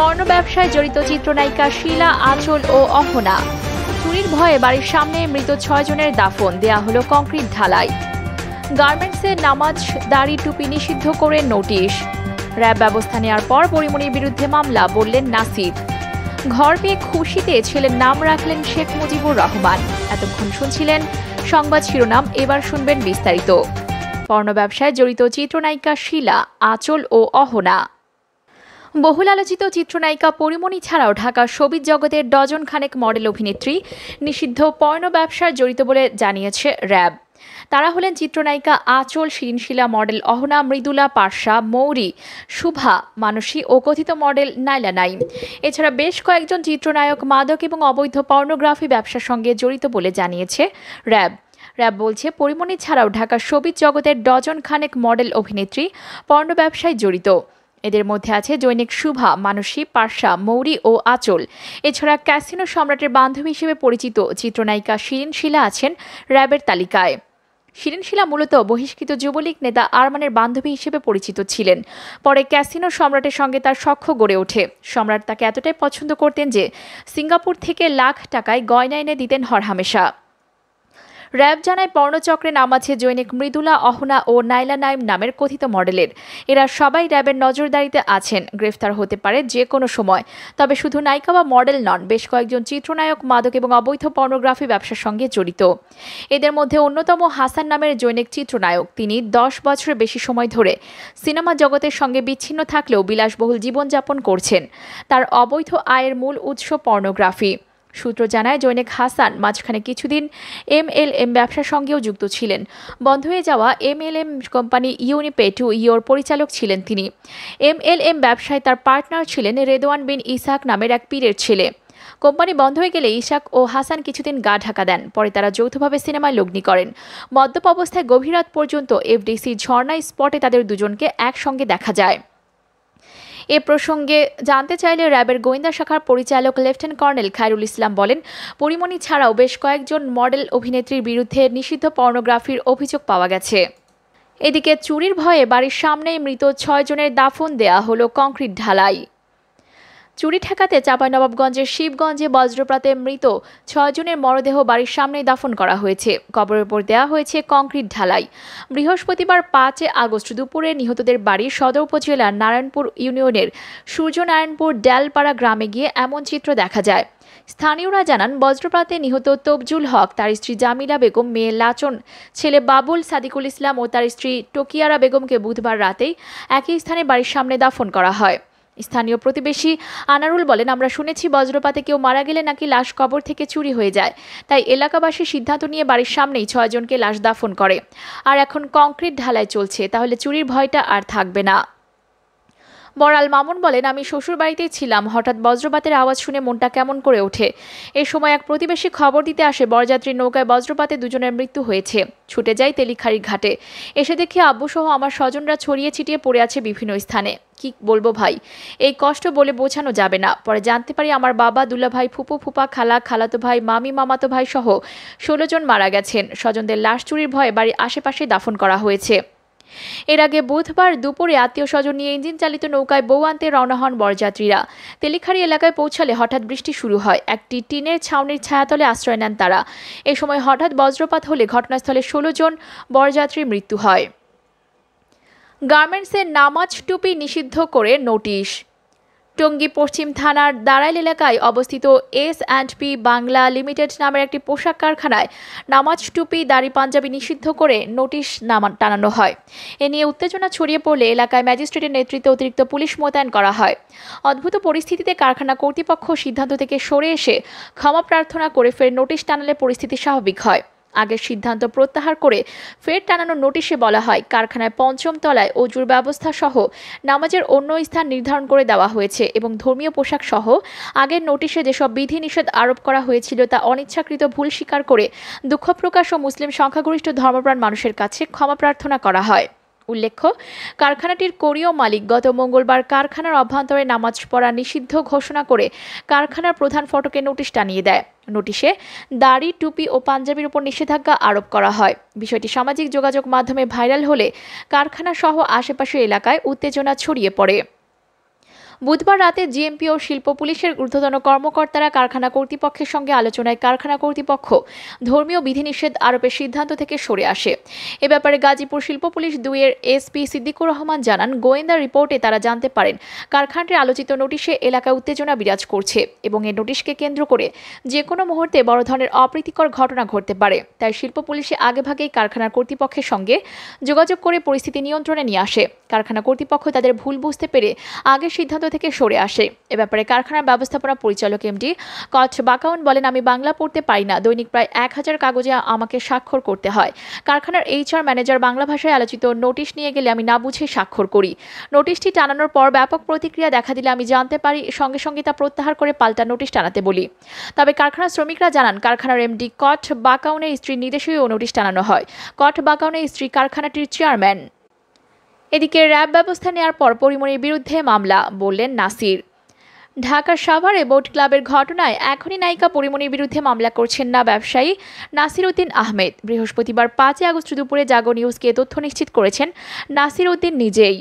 পর্ণ ব্যবসায় জড়িত চিত্রনায়িকা শিলা আচল ও অহনা চুরির ভয়ে বাড়ির সামনে মৃত ছয়জনের দাফন দেয়া হল কংক্রিট ঢালাই গার্মেন্টসের নামাজ দাড়ি টুপি নিষিদ্ধ করে নোটিশ র্যাব ব্যবস্থা নেওয়ার পর পরিমণির বিরুদ্ধে মামলা বললেন নাসিদ ঘর পেয়ে খুশিতে ছেলের নাম রাখলেন শেখ মুজিবুর রহমান এতক্ষণ শুনছিলেন সংবাদ শিরোনাম এবার শুনবেন বিস্তারিত পর্ণ ব্যবসায় জড়িত চিত্রনায়িকা শিলা আচল ও অহনা বহুল আলোচিত চিত্রনায়িকা পরিমণি ছাড়াও ঢাকা সবিজ জগতের ডজন খানেক মডেল অভিনেত্রী নিষিদ্ধ পর্ণ ব্যবসায় জড়িত বলে জানিয়েছে র্যাব তারা হলেন চিত্রনায়িকা আচল শিরিনশিলা মডেল অহনা মৃদুলা পার্শা মৌরি শুভা মানসী ও কথিত মডেল নাইলা নাইম এছাড়া বেশ কয়েকজন চিত্রনায়ক মাদক এবং অবৈধ পর্নোগ্রাফি ব্যবসার সঙ্গে জড়িত বলে জানিয়েছে র্যাব র্যাব বলছে পরিমণি ছাড়াও ঢাকার সবিজ জগতের ডজন খানেক মডেল অভিনেত্রী পর্ণ ব্যবসায় জড়িত এদের মধ্যে আছে জৈনিক শুভা মানসী পার্শা মৌরি ও আচল এছাড়া ক্যাসিনো সম্রাটের বান্ধবী হিসেবে পরিচিত চিত্রনায়িকা শিরিন শিলা আছেন র্যাবের তালিকায় শিরিন শিলা মূলত বহিষ্কৃত যুবলীগ নেতা আরমানের বান্ধবী হিসেবে পরিচিত ছিলেন পরে ক্যাসিনো সম্রাটের সঙ্গে তার সখ্য গড়ে ওঠে সম্রাট তাকে এতটাই পছন্দ করতেন যে সিঙ্গাপুর থেকে লাখ টাকায় গয়না এনে দিতেন হরহামেশা র্যাব জানায় পর্ণচক্রে নাম আছে জৈনিক মৃদুলা অহনা ও নাইলা নাইম নামের কথিত মডেলের এরা সবাই র্যাবের নজরদারিতে আছেন গ্রেফতার হতে পারে যে কোনো সময় তবে শুধু নায়িকা বা মডেল নন বেশ কয়েকজন চিত্রনায়ক মাদক এবং অবৈধ পর্নোগ্রাফি ব্যবসার সঙ্গে জড়িত এদের মধ্যে অন্যতম হাসান নামের জৈনিক চিত্রনায়ক তিনি দশ বছরের বেশি সময় ধরে সিনেমা জগতের সঙ্গে বিচ্ছিন্ন থাকলেও বিলাসবহুল জীবনযাপন করছেন তার অবৈধ আয়ের মূল উৎস পর্নোগ্রাফি সূত্র জানায় জৈনেক হাসান মাঝখানে কিছুদিন এম এল এম ব্যবসার সঙ্গেও যুক্ত ছিলেন বন্ধ হয়ে যাওয়া এমএলএম কোম্পানি ইউনিপেটু ইয়োর পরিচালক ছিলেন তিনি এম এল এম ব্যবসায় তার পার্টনার ছিলেন রেদওয়ান বিন ইসাক নামের এক পীরের ছেলে কোম্পানি বন্ধ হয়ে গেলে ইশাক ও হাসান কিছুদিন গা ঢাকা দেন পরে তারা যৌথভাবে সিনেমায় লগ্নি করেন মদ্যপ অবস্থায় গভীর রাত পর্যন্ত এফডিসি ঝর্ণা স্পটে তাদের দুজনকে একসঙ্গে দেখা যায় এ প্রসঙ্গে জানতে চাইলে র্যাবের গোয়েন্দা শাখার পরিচালক লেফটেন্যান্ট কর্নেল খায়রুল ইসলাম বলেন পরিমণি ছাড়াও বেশ কয়েকজন মডেল অভিনেত্রীর বিরুদ্ধে নিষিদ্ধ পর্নোগ্রাফির অভিযোগ পাওয়া গেছে এদিকে চুরির ভয়ে বাড়ির সামনেই মৃত ছয়জনের দাফন দেয়া হলো কংক্রিট ঢালাই চুরি ঠেকাতে চাঁপাইনবাবগঞ্জের শিবগঞ্জে বজ্রপাতে মৃত ছয়জনের মরদেহ বাড়ির সামনে দাফন করা হয়েছে কবরের উপর দেওয়া হয়েছে কংক্রিট ঢালাই বৃহস্পতিবার পাঁচে আগস্ট দুপুরে নিহতদের বাড়ি সদর উপজেলার নারায়ণপুর ইউনিয়নের সূর্যনারায়ণপুর ড্যালপাড়া গ্রামে গিয়ে এমন চিত্র দেখা যায় স্থানীয়রা জানান বজ্রপাতে নিহত তবজুল হক তার স্ত্রী জামিলা বেগম মেয়ে লাচন ছেলে বাবুল সাদিকুল ইসলাম ও তার স্ত্রী টকিয়ারা বেগমকে বুধবার রাতেই একই স্থানে বাড়ির সামনে দাফন করা হয় স্থানীয় প্রতিবেশী আনারুল বলেন আমরা শুনেছি বজ্রপাতে কেউ মারা গেলে নাকি লাশ কবর থেকে চুরি হয়ে যায় তাই এলাকাবাসী সিদ্ধান্ত নিয়ে বাড়ির সামনেই ছয়জনকে লাশ দাফন করে আর এখন কংক্রিট ঢালাই চলছে তাহলে চুরির ভয়টা আর থাকবে না বড়াল মামুন বলেন আমি শ্বশুর বাড়িতেই ছিলাম হঠাৎ বজ্রপাতের আওয়াজ শুনে মনটা কেমন করে ওঠে এ সময় এক প্রতিবেশী খবর দিতে আসে বরযাত্রীর নৌকায় বজ্রপাতে দুজনের মৃত্যু হয়েছে ছুটে যায় তেলিখারি ঘাটে এসে দেখি আব্বুসহ আমার স্বজনরা ছড়িয়ে ছিটিয়ে পড়ে আছে বিভিন্ন স্থানে কি বলবো ভাই এই কষ্ট বলে বোঝানো যাবে না পরে জানতে পারি আমার বাবা দুলা ভাই ফুপু ফুপা খালা খালাতো ভাই মামি মামাতো ভাই সহ ষোলো জন মারা গেছেন স্বজনদের লাশ চুরির ভয়ে বাড়ির আশেপাশে দাফন করা হয়েছে এর আগে বুধবার দুপুরে আত্মীয় স্বজন নিয়ে ইঞ্জিন চালিত নৌকায় বউ আনতে রওনা হন বরযাত্রীরা তেলিখাড়ি এলাকায় পৌঁছালে হঠাৎ বৃষ্টি শুরু হয় একটি টিনের ছাউনির ছায়াতলে আশ্রয় নেন তারা এ সময় হঠাৎ বজ্রপাত হলে ঘটনাস্থলে ষোলো জন বরযাত্রীর মৃত্যু হয় গার্মেন্টসের নামাজ টুপি নিষিদ্ধ করে নোটিশ টঙ্গী পশ্চিম থানার দাঁড়াইল এলাকায় অবস্থিত S and P Bangla limited নামের একটি পোশাক কারখানায় নামাজ টুপি দাড়ি পাঞ্জাবি নিষিদ্ধ করে নোটিশ নামা টানানো হয় এ নিয়ে উত্তেজনা ছড়িয়ে পড়লে এলাকায় ম্যাজিস্ট্রেটের নেতৃত্বে অতিরিক্ত পুলিশ মোতায়েন করা হয় অদ্ভুত পরিস্থিতিতে কারখানা কর্তৃপক্ষ সিদ্ধান্ত থেকে সরে এসে ক্ষমা প্রার্থনা করে ফের নোটিশ টানালে পরিস্থিতি স্বাভাবিক হয় আগের সিদ্ধান্ত প্রত্যাহার করে ফের টানানো নোটিশে বলা হয় কারখানায় পঞ্চম তলায় অজুর ব্যবস্থা সহ নামাজের অন্য স্থান নির্ধারণ করে দেওয়া হয়েছে এবং ধর্মীয় পোশাক সহ আগের নোটিশে যেসব বিধিনিষেধ আরোপ করা হয়েছিল তা অনিচ্ছাকৃত ভুল স্বীকার করে দুঃখ প্রকাশ ও মুসলিম সংখ্যাগরিষ্ঠ ধর্মপ্রাণ মানুষের কাছে ক্ষমা প্রার্থনা করা হয় উল্লেখ্য কারখানাটির কোরীয় মালিক গত মঙ্গলবার কারখানার অভ্যন্তরে নামাজ পড়া নিষিদ্ধ ঘোষণা করে কারখানার প্রধান ফটকে নোটিশ টানিয়ে দেয় নোটিশে দাড়ি টুপি ও পাঞ্জাবির উপর নিষেধাজ্ঞা আরোপ করা হয় বিষয়টি সামাজিক যোগাযোগ মাধ্যমে ভাইরাল হলে কারখানা সহ আশেপাশের এলাকায় উত্তেজনা ছড়িয়ে পড়ে বুধবার রাতে জিএমপি ও শিল্প পুলিশের ঊর্ধ্বতন কর্মকর্তারা কারখানা কর্তৃপক্ষের সঙ্গে আলোচনায় কারখানা কর্তৃপক্ষ ধর্মীয় বিধিনিষেধ আরোপের সিদ্ধান্ত থেকে সরে আসে এ ব্যাপারে গাজীপুর শিল্প পুলিশ দুইয়ের এসপি সিদ্দিকুর রহমান জানান গোয়েন্দা রিপোর্টে তারা জানতে পারেন কারখানাটির আলোচিত নোটিশে এলাকায় উত্তেজনা বিরাজ করছে এবং এ নোটিশকে কেন্দ্র করে যে কোনো মুহূর্তে বড় ধরনের অপ্রীতিকর ঘটনা ঘটতে পারে তাই শিল্প পুলিশে আগেভাগেই কারখানার কর্তৃপক্ষের সঙ্গে যোগাযোগ করে পরিস্থিতি নিয়ন্ত্রণে নিয়ে আসে কারখানা কর্তৃপক্ষ তাদের ভুল বুঝতে পেরে আগের সিদ্ধান্ত থেকে সরে আসে এ ব্যাপারে কারখানার ব্যবস্থাপনা পরিচালক এমডি কচ বাকাউন বলেন আমি বাংলা পড়তে পারি না দৈনিক প্রায় এক হাজার কাগজে আমাকে স্বাক্ষর করতে হয় কারখানার এইচআর ম্যানেজার বাংলা ভাষায় আলোচিত নোটিশ নিয়ে গেলে আমি না বুঝে স্বাক্ষর করি নোটিশটি টানানোর পর ব্যাপক প্রতিক্রিয়া দেখা দিলে আমি জানতে পারি সঙ্গে সঙ্গে তা প্রত্যাহার করে পাল্টা নোটিশ টানাতে বলি তবে কারখানার শ্রমিকরা জানান কারখানার এমডি কট বাকাউনের স্ত্রীর নির্দেশেও নোটিশ টানানো হয় কট বাকাউনের স্ত্রী কারখানাটির চেয়ারম্যান এদিকে র্যাব ব্যবস্থা নেওয়ার পর পরিমণির বিরুদ্ধে মামলা বললেন নাসির ঢাকার সাভারে বোট ক্লাবের ঘটনায় এখনই নায়িকা পরিমণির বিরুদ্ধে মামলা করছেন না ব্যবসায়ী নাসির উদ্দিন আহমেদ বৃহস্পতিবার পাঁচই আগস্ট দুপুরে জাগো নিউজকে তথ্য নিশ্চিত করেছেন নাসির উদ্দিন নিজেই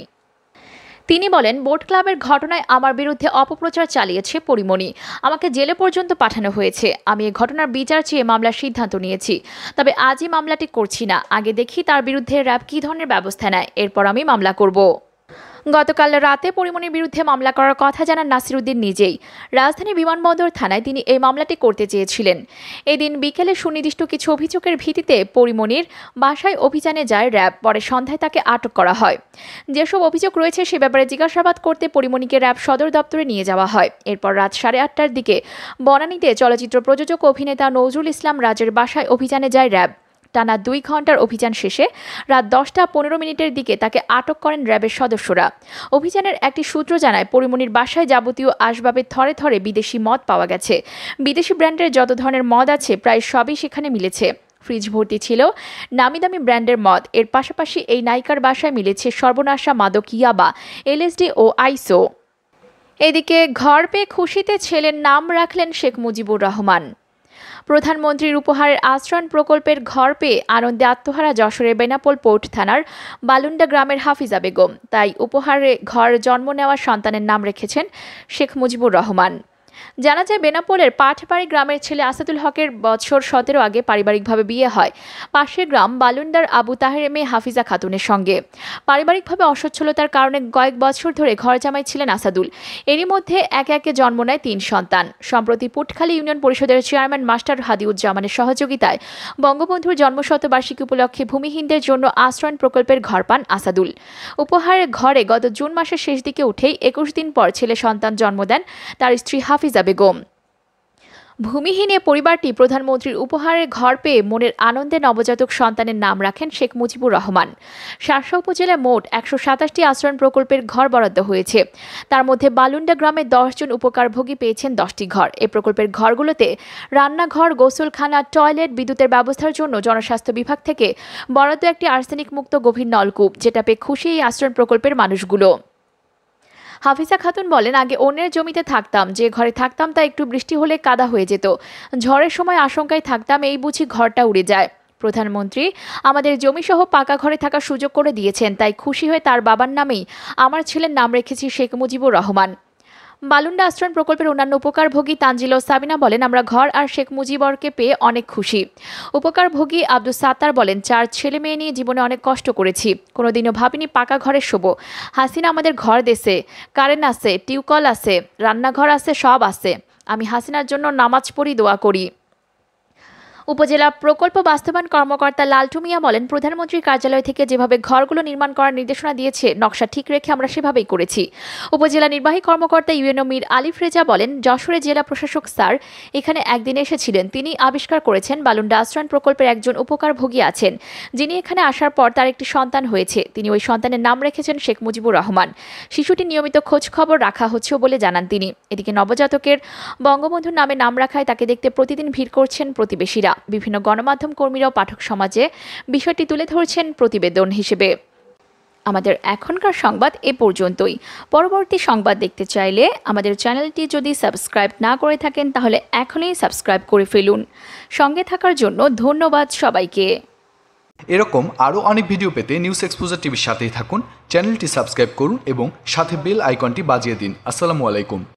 তিনি বলেন বোট ক্লাবের ঘটনায় আমার বিরুদ্ধে অপপ্রচার চালিয়েছে পরিমণি আমাকে জেলে পর্যন্ত পাঠানো হয়েছে আমি এ ঘটনার বিচার চেয়ে মামলার সিদ্ধান্ত নিয়েছি তবে আজই মামলাটি করছি না আগে দেখি তার বিরুদ্ধে র্যাব কী ধরনের ব্যবস্থা নেয় এরপর আমি মামলা করব গতকাল রাতে পরিমণির বিরুদ্ধে মামলা করার কথা জানান নাসিরুদ্দিন নিজেই রাজধানী বিমানবন্দর থানায় তিনি এই মামলাটি করতে চেয়েছিলেন এদিন বিকেলে সুনির্দিষ্ট কিছু অভিযোগের ভিত্তিতে পরিমণির বাসায় অভিযানে যায় র্যাব পরে সন্ধ্যায় তাকে আটক করা হয় যেসব অভিযোগ রয়েছে সে ব্যাপারে জিজ্ঞাসাবাদ করতে পরিমণিকে র্যাব সদর দপ্তরে নিয়ে যাওয়া হয় এরপর রাত সাড়ে আটটার দিকে বনানীতে চলচ্চিত্র প্রযোজক অভিনেতা নজরুল ইসলাম রাজের বাসায় অভিযানে যায় র্যাব টানা দুই ঘন্টার অভিযান শেষে রাত দশটা পনেরো মিনিটের দিকে তাকে আটক করেন র্যাবের সদস্যরা অভিযানের একটি সূত্র জানায় পরিমণির বাসায় যাবতীয় আসবাবে থরে থরে বিদেশি মদ পাওয়া গেছে বিদেশি ব্র্যান্ডের যত ধরনের মদ আছে প্রায় সবই সেখানে মিলেছে ফ্রিজ ভর্তি ছিল নামিদামি ব্র্যান্ডের মদ এর পাশাপাশি এই নায়িকার বাসায় মিলেছে সর্বনাশা মাদক ইয়াবা এলএসডি ও আইসো এদিকে ঘর পেয়ে খুশিতে ছেলের নাম রাখলেন শেখ মুজিবুর রহমান প্রধানমন্ত্রীর উপহারের আশ্রয়ণ প্রকল্পের ঘর পেয়ে আনন্দে আত্মহারা যশোরের বেনাপোল পোর্ট থানার বালুন্ডা গ্রামের হাফিজা বেগম তাই উপহারে ঘর জন্ম নেওয়া সন্তানের নাম রেখেছেন শেখ মুজিবুর রহমান জানা যায় বেনাপোলের পাঠবাড়ি গ্রামের ছেলে আসাদুল হকের বছর সতেরো আগে পারিবারিকভাবে বিয়ে হয় পাশের গ্রাম বালুন্ডার আবু তাহের মেয়ে হাফিজা খাতুনের সঙ্গে পারিবারিকভাবে অসচ্ছলতার কারণে কয়েক বছর ধরে ঘর জামাই ছিলেন আসাদুল এরই মধ্যে একে একে জন্ম নেয় তিন সন্তান সম্প্রতি পুটখালী ইউনিয়ন পরিষদের চেয়ারম্যান মাস্টার হাদিউজ্জামানের সহযোগিতায় বঙ্গবন্ধুর জন্মশতবার্ষিকী উপলক্ষে ভূমিহীনদের জন্য আশ্রয়ণ প্রকল্পের ঘর পান আসাদুল উপহারের ঘরে গত জুন মাসের শেষ দিকে উঠেই একুশ দিন পর ছেলে সন্তান জন্ম দেন তার স্ত্রী হাফিজ হাফিজা বেগম ভূমিহীন পরিবারটি প্রধানমন্ত্রীর উপহারের ঘর পেয়ে মনের আনন্দে নবজাতক সন্তানের নাম রাখেন শেখ মুজিবুর রহমান শার্শা উপজেলায় মোট একশো সাতাশটি আশ্রয়ণ প্রকল্পের ঘর বরাদ্দ হয়েছে তার মধ্যে বালুন্ডা গ্রামে দশজন উপকারভোগী পেয়েছেন দশটি ঘর এ প্রকল্পের ঘরগুলোতে রান্নাঘর গোসলখানা টয়লেট বিদ্যুতের ব্যবস্থার জন্য জনস্বাস্থ্য বিভাগ থেকে বরাদ্দ একটি আর্সেনিক মুক্ত গভীর নলকূপ যেটা পেয়ে খুশি এই আশ্রয়ণ প্রকল্পের মানুষগুলো হাফিজা খাতুন বলেন আগে অন্যের জমিতে থাকতাম যে ঘরে থাকতাম তা একটু বৃষ্টি হলে কাদা হয়ে যেত ঝড়ের সময় আশঙ্কায় থাকতাম এই বুঝি ঘরটা উড়ে যায় প্রধানমন্ত্রী আমাদের জমিসহ পাকা ঘরে থাকার সুযোগ করে দিয়েছেন তাই খুশি হয়ে তার বাবার নামেই আমার ছেলের নাম রেখেছি শেখ মুজিবুর রহমান বালুন্ডা আশ্রয়ণ প্রকল্পের অন্যান্য উপকারভোগী তানজিল সাবিনা বলেন আমরা ঘর আর শেখ মুজিবরকে পেয়ে অনেক খুশি উপকারভোগী আব্দুল সাত্তার বলেন চার ছেলে মেয়ে নিয়ে জীবনে অনেক কষ্ট করেছি কোনোদিনও ভাবিনি পাকা ঘরে শোব হাসিনা আমাদের ঘর দেশে কারেন্ট আছে টিউকল আছে রান্নাঘর আছে সব আছে আমি হাসিনার জন্য নামাজ পড়ি দোয়া করি উপজেলা প্রকল্প বাস্তবায়ন কর্মকর্তা লালটু মিয়া বলেন প্রধানমন্ত্রীর কার্যালয় থেকে যেভাবে ঘরগুলো নির্মাণ করার নির্দেশনা দিয়েছে নকশা ঠিক রেখে আমরা সেভাবেই করেছি উপজেলা নির্বাহী কর্মকর্তা ইউএনও মীর আলিফ রেজা বলেন যশোরে জেলা প্রশাসক স্যার এখানে একদিন এসেছিলেন তিনি আবিষ্কার করেছেন বালুন আশ্রয়ণ প্রকল্পের একজন উপকারভোগী আছেন যিনি এখানে আসার পর তার একটি সন্তান হয়েছে তিনি ওই সন্তানের নাম রেখেছেন শেখ মুজিবুর রহমান শিশুটি নিয়মিত খোঁজ খবর রাখা হচ্ছে বলে জানান তিনি এদিকে নবজাতকের বঙ্গবন্ধুর নামে নাম রাখায় তাকে দেখতে প্রতিদিন ভিড় করছেন প্রতিবেশীরা বিভিন্ন গণমাধ্যম কর্মীরাও পাঠক সমাজে বিষয়টি তুলে ধরছেন প্রতিবেদন হিসেবে আমাদের এখনকার সংবাদ এ পর্যন্তই পরবর্তী সংবাদ দেখতে চাইলে আমাদের চ্যানেলটি যদি সাবস্ক্রাইব না করে থাকেন তাহলে এখনই সাবস্ক্রাইব করে ফেলুন সঙ্গে থাকার জন্য ধন্যবাদ সবাইকে এরকম আরও অনেক ভিডিও পেতে নিউজ এক্সপোজার টিভির সাথেই থাকুন চ্যানেলটি সাবস্ক্রাইব করুন এবং সাথে বেল আইকনটি বাজিয়ে দিন আসসালামু আলাইকুম